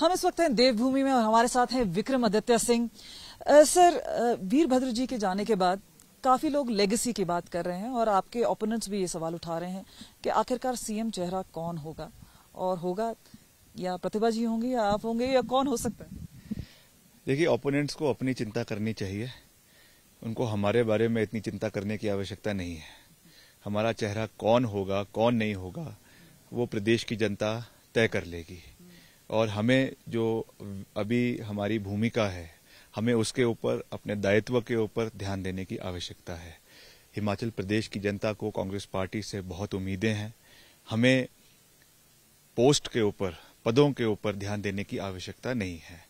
हम इस वक्त हैं देवभूमि में और हमारे साथ हैं विक्रम आदित्य सिंह सर वीरभद्र जी के जाने के बाद काफी लोग लेगेसी की बात कर रहे हैं और आपके ओपोनेंट्स भी ये सवाल उठा रहे हैं कि आखिरकार सीएम चेहरा कौन होगा और होगा या प्रतिभा जी होंगी या आप होंगे या कौन हो सकता है देखिए ओपोनेंट्स को अपनी चिंता करनी चाहिए उनको हमारे बारे में इतनी चिंता करने की आवश्यकता नहीं है हमारा चेहरा कौन होगा कौन नहीं होगा वो प्रदेश की जनता तय कर लेगी और हमें जो अभी हमारी भूमिका है हमें उसके ऊपर अपने दायित्व के ऊपर ध्यान देने की आवश्यकता है हिमाचल प्रदेश की जनता को कांग्रेस पार्टी से बहुत उम्मीदें हैं हमें पोस्ट के ऊपर पदों के ऊपर ध्यान देने की आवश्यकता नहीं है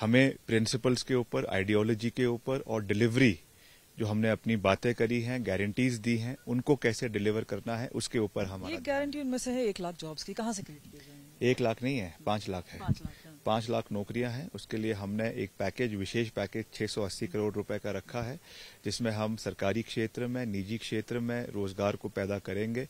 हमें प्रिंसिपल्स के ऊपर आइडियोलॉजी के ऊपर और डिलीवरी जो हमने अपनी बातें करी हैं गारंटीज दी हैं उनको कैसे डिलीवर करना है उसके ऊपर हमारा गारंटी उनमें से है एक लाख जॉब्स की कहाँ से खरीदी एक लाख नहीं है पांच लाख है हाँ। पांच लाख नौकरियां हैं उसके लिए हमने एक पैकेज विशेष पैकेज 680 करोड़ रुपए का रखा है जिसमें हम सरकारी क्षेत्र में निजी क्षेत्र में रोजगार को पैदा करेंगे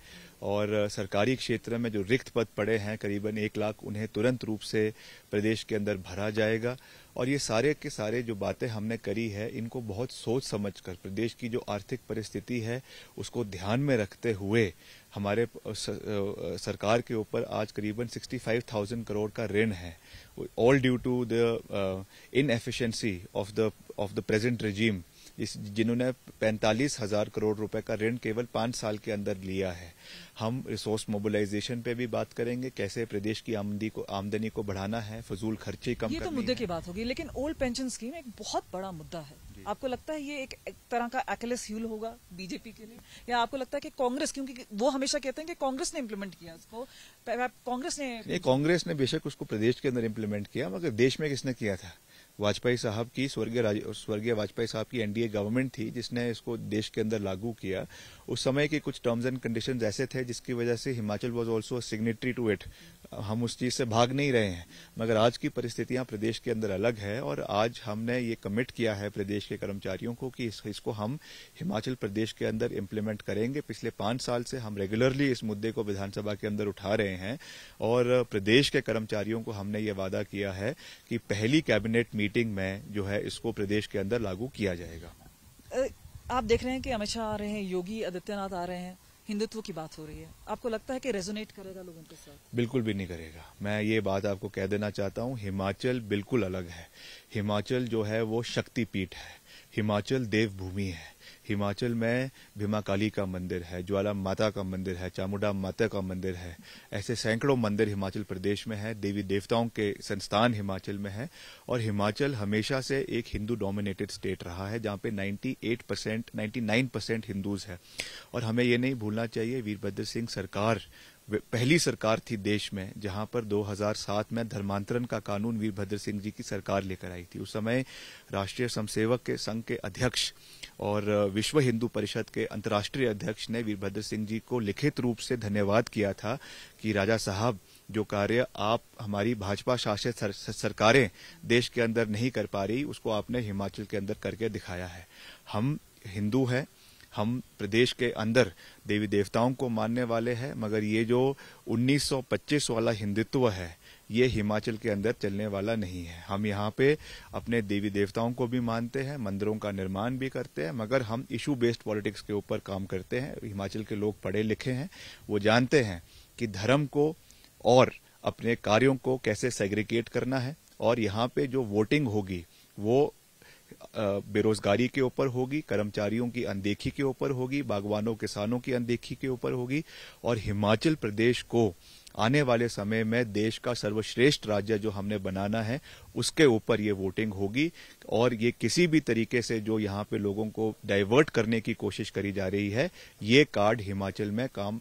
और सरकारी क्षेत्र में जो रिक्त पद पड़े हैं करीबन एक लाख उन्हें तुरंत रूप से प्रदेश के अंदर भरा जाएगा और ये सारे के सारे जो बातें हमने करी है इनको बहुत सोच समझ कर प्रदेश की जो आर्थिक परिस्थिति है उसको ध्यान में रखते हुए हमारे सरकार के ऊपर आज करीबन 65,000 करोड़ का ऋण है all due to the inefficiency of the of the present regime इस जिन्होंने पैंतालीस हजार करोड़ रुपए का ऋण केवल पांच साल के अंदर लिया है हम रिसोर्स मोबिलाइजेशन पे भी बात करेंगे कैसे प्रदेश की आमदी को आमदनी को बढ़ाना है फजूल खर्चे कम ये तो मुद्दे की बात होगी लेकिन ओल्ड पेंशन स्कीम एक बहुत बड़ा मुद्दा है आपको लगता है ये एक, एक तरह का एक्लेस ह्यूल होगा बीजेपी के लिए या आपको लगता है कि कांग्रेस क्योंकि वो हमेशा कहते हैं कि कांग्रेस ने इम्प्लीमेंट किया उसको कांग्रेस ने कांग्रेस ने बेशक उसको प्रदेश के अंदर इम्प्लीमेंट किया मगर देश में किसने किया था वाजपेयी साहब की स्वर्गीय स्वर्गीय वाजपेयी साहब की एनडीए गवर्नमेंट थी जिसने इसको देश के अंदर लागू किया उस समय के कुछ टर्म्स एंड कंडीशन ऐसे थे जिसकी वजह से Himachal was also signatory to it हम उस चीज से भाग नहीं रहे हैं मगर आज की परिस्थितियां प्रदेश के अंदर अलग है और आज हमने ये कमिट किया है प्रदेश के कर्मचारियों को कि इस, इसको हम हिमाचल प्रदेश के अंदर इम्प्लीमेंट करेंगे पिछले पांच साल से हम रेगुलरली इस मुद्दे को विधानसभा के अंदर उठा रहे हैं और प्रदेश के कर्मचारियों को हमने ये वादा किया है कि पहली कैबिनेट मीटिंग में जो है इसको प्रदेश के अंदर लागू किया जाएगा आप देख रहे हैं कि अमित शाह आ रहे हैं योगी आदित्यनाथ आ रहे हैं हिंदुत्व की बात हो रही है आपको लगता है कि रेजोनेट करेगा लोगों के साथ बिल्कुल भी नहीं करेगा मैं ये बात आपको कह देना चाहता हूँ हिमाचल बिल्कुल अलग है हिमाचल जो है वो शक्तिपीठ है हिमाचल देवभूमि है हिमाचल में भीमा काली का मंदिर है ज्वाला माता का मंदिर है चामुंडा माता का मंदिर है ऐसे सैकड़ों मंदिर हिमाचल प्रदेश में है देवी देवताओं के संस्थान हिमाचल में है और हिमाचल हमेशा से एक हिंदू डोमिनेटेड स्टेट रहा है जहां पे 98 परसेंट नाइन्टी हिंदूज है और हमें ये नहीं भूलना चाहिए वीरभद्र सिंह सरकार पहली सरकार थी देश में जहां पर 2007 में धर्मांतरण का कानून वीरभद्र सिंह जी की सरकार लेकर आई थी उस समय राष्ट्रीय स्वयंसेवक के संघ के अध्यक्ष और विश्व हिंदू परिषद के अंतर्राष्ट्रीय अध्यक्ष ने वीरभद्र सिंह जी को लिखित रूप से धन्यवाद किया था कि राजा साहब जो कार्य आप हमारी भाजपा शासित सरकारें देश के अंदर नहीं कर पा रही उसको आपने हिमाचल के अंदर करके दिखाया है हम हिंदू हैं हम प्रदेश के अंदर देवी देवताओं को मानने वाले हैं मगर ये जो 1925 वाला हिंदुत्व है ये हिमाचल के अंदर चलने वाला नहीं है हम यहाँ पे अपने देवी देवताओं को भी मानते हैं मंदिरों का निर्माण भी करते हैं मगर हम इशू बेस्ड पॉलिटिक्स के ऊपर काम करते हैं हिमाचल के लोग पढ़े लिखे हैं वो जानते हैं कि धर्म को और अपने कार्यों को कैसे सेग्रीगेट करना है और यहाँ पे जो वोटिंग होगी वो बेरोजगारी के ऊपर होगी कर्मचारियों की अनदेखी के ऊपर होगी बागवानों किसानों की अनदेखी के ऊपर होगी और हिमाचल प्रदेश को आने वाले समय में देश का सर्वश्रेष्ठ राज्य जो हमने बनाना है उसके ऊपर ये वोटिंग होगी और ये किसी भी तरीके से जो यहाँ पे लोगों को डाइवर्ट करने की कोशिश करी जा रही है ये कार्ड हिमाचल में काम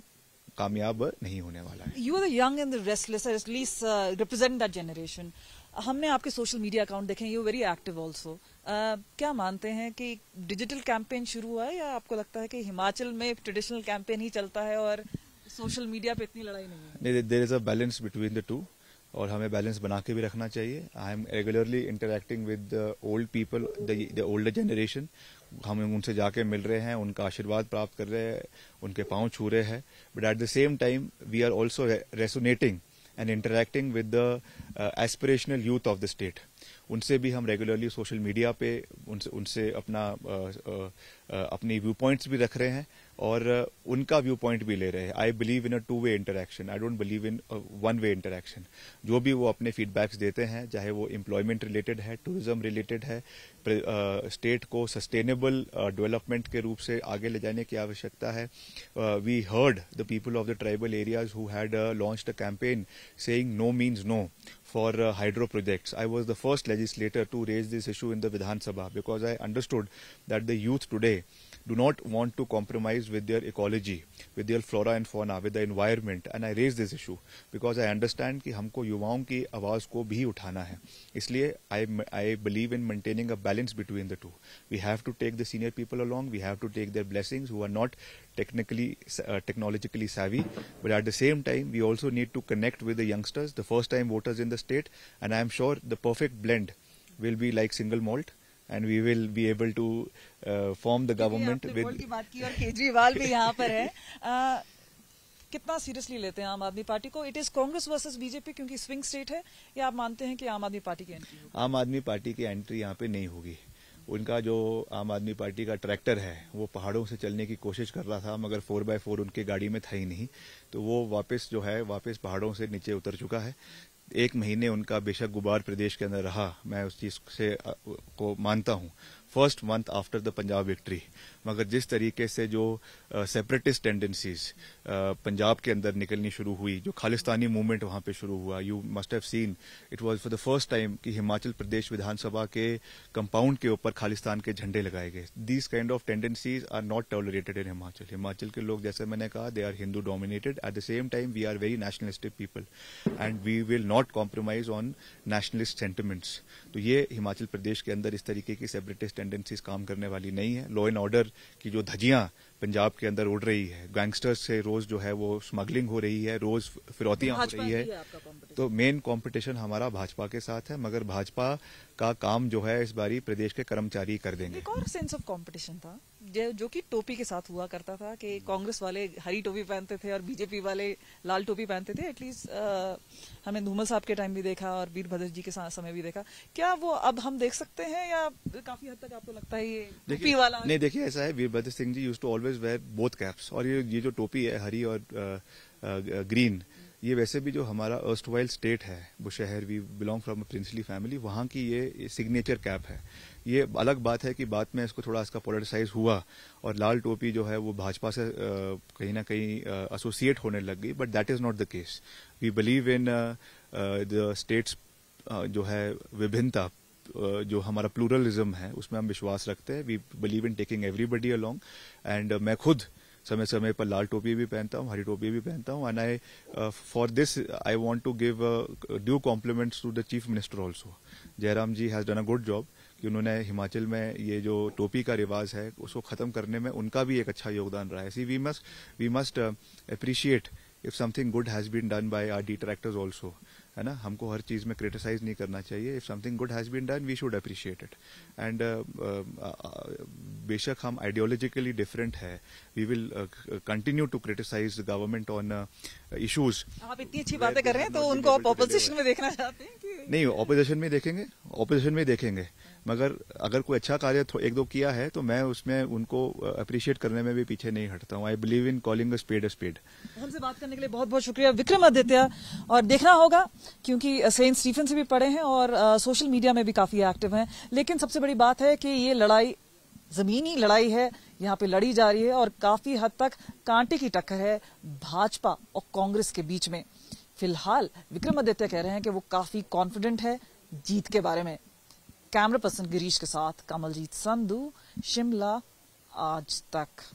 कामयाब नहीं होने वाला है you are young and restless at least represent that generation हमने आपके सोशल मीडिया अकाउंट देखे यू वेरी एक्टिव ऑल्सो क्या मानते हैं कि डिजिटल कैंपेन शुरू हुआ है या आपको लगता है कि हिमाचल में ट्रेडिशनल कैंपेन ही चलता है और सोशल मीडिया पे इतनी लड़ाई नहीं है there is a balance between the two और हमें बैलेंस बना के भी रखना चाहिए I am regularly interacting with old people the older generation हम उनसे जाके मिल रहे हैं उनका आशीर्वाद प्राप्त कर रहे हैं उनके पांव छू रहे हैं but at the same time we are also resonating and interacting with the aspirational youth of the state उनसे भी हम रेगुलरली सोशल मीडिया पे उनसे उनसे अपना uh, uh, uh, अपनी व्यू पॉइंट्स भी रख रहे हैं और उनका व्यू पॉइंट भी ले रहे हैं I believe in a two way interaction I don't believe in one way interaction जो भी वो अपने फीडबैक्स देते हैं चाहे वो एम्प्लॉयमेंट रिलेटेड है टूरिज्म रिलेटेड है स्टेट को सस्टेनेबल डेवलपमेंट के रूप से आगे ले जाने की आवश्यकता है we heard the people of the tribal areas who had launched a campaign saying no means no for hydro project I was the first legislator to raise this issue in the Vidhansabha because I understood that the youth today do not want to compromise with their ecology, with their flora and fauna, with the environment. And I raise this issue because I understand कि हमको युवाओं की आवाज़ को भी the है इसलिए I believe in maintaining a balance between the two. We have to take the senior people along. We have to take their blessings, who are not technically uh, technologically savvy but at the same time we also need to connect with the youngsters the first time voters in the state and i am sure the perfect blend will be like single malt and we will be able to form the government with Kejriwal भी यहाँ पर है कितना seriously लेते हैं आम आदमी पार्टी को it is Congress versus BJP क्योंकि स्विंग स्टेट है या आप मानते हैं कि आम आदमी पार्टी की एंट्री आम आदमी पार्टी की एंट्री यहाँ पे नहीं होगी उनका जो आम आदमी पार्टी का ट्रैक्टर है वो पहाड़ों से चलने की कोशिश कर रहा था मगर फोर बाय फोर उनके गाड़ी में था ही नहीं तो वो वापस जो है वापस पहाड़ों से नीचे उतर चुका है एक महीने उनका बेशक गुबार प्रदेश के अंदर रहा मैं उस चीज़ से को मानता हूँ first month after the Punjab victory मगर जिस तरीके से जो सेपरेटिस्ट टेंडेंसीज पंजाब के अंदर निकलनी शुरू हुई जो खालिस्तानी मूवमेंट वहां पे शुरू हुआ you must have seen it was for the first time कि हिमाचल प्रदेश विधानसभा के कंपाउंड के ऊपर खालिस्तान के झंडे लगाए गए these kind of tendencies are not tolerated in Himachal Himachal के लोग जैसे मैंने कहा they are Hindu dominated at the same time we are very nationalistic people and we will not compromise on nationalist sentiments तो ये हिमाचल प्रदेश के अंदर इस तरीके की सेपरेटिस्ट टेंडेंसीज काम करने वाली नहीं है लॉ एंड ऑर्डर की जो धजियां पंजाब के अंदर उड़ रही है गैंगस्टर्स से रोज जो है वो स्मगलिंग हो रही है रोज फिरौतियां हो रही है तो मेन कंपटीशन हमारा भाजपा के साथ है मगर भाजपा का काम जो है इस बारी प्रदेश के कर्मचारी कर देंगे एक और सेंस ऑफ कंपटीशन था जो कि टोपी के साथ हुआ करता था कि कांग्रेस वाले हरी टोपी पहनते थे और बीजेपी वाले लाल टोपी पहनते थे एटलीस्ट हमें धूमल साहब के टाइम भी देखा और वीरभद्र जी के समय भी देखा क्या वो अब हम देख सकते हैं या काफी हद तक आपको लगता है ये टोपी वाला नहीं देखिए ऐसा है Virbhadra Singh ji used to always always wear both caps और ये ये जो टोपी है हरी और ग्रीन ये वैसे भी जो हमारा अर्स्ट वाइल स्टेट है शहर we belong from a princely family वहाँ की ये सिग्नेचर कैप है ये अलग बात है कि बाद में इसको थोड़ा इसका पोलिटिसाइज हुआ और लाल टोपी जो है वो भाजपा से कहीं ना कहीं एसोसिएट होने लग गई but that is not the case we believe in the states जो है विभिन्नता जो हमारा प्लूरलिज्म है उसमें हम विश्वास रखते हैं we believe in taking everybody along and मैं खुद समय समय पर लाल टोपी भी पहनता हूँ हरी टोपी भी पहनता हूँ and I for this I want to give due compliments to the chief minister also Jairam ji has done a good job कि उन्होंने हिमाचल में ये जो टोपी का रिवाज है उसको खत्म करने में उनका भी एक अच्छा योगदान रहा है see we must we must appreciate if something good has been done by R D tractors also है ना हमको हर चीज में क्रिटिसाइज नहीं करना चाहिए if something good has been done we should appreciate it and बेशक हम आइडियोलॉजिकली डिफरेंट है we will continue to criticise government on issues आप इतनी अच्छी बातें कर रहे हैं तो उनको आप ऑपोजिशन में देखना चाहते हैं नहीं ऑपोजिशन में देखेंगे ऑपोजिशन में देखेंगे मगर अगर कोई अच्छा कार्य एक दो किया है तो मैं उसमें उनको अप्रिशिएट uh, करने में भी पीछे नहीं हटता हूँ I believe in calling speed speed हमसे बात करने के लिए बहुत बहुत शुक्रिया विक्रम आदित्य और देखना होगा क्योंकि सेंट स्टीफन से भी पढ़े हैं और सोशल मीडिया में भी काफी एक्टिव हैं लेकिन सबसे बड़ी बात है कि ये लड़ाई जमीनी लड़ाई है यहाँ पे लड़ी जा रही है और काफी हद तक कांटे की टक्कर है भाजपा और कांग्रेस के बीच में फिलहाल विक्रमादित्य कह रहे हैं कि वो काफी कॉन्फिडेंट है जीत के बारे में कैमरा पर्सन गिरीश के साथ कमलजीत संधू शिमला आज तक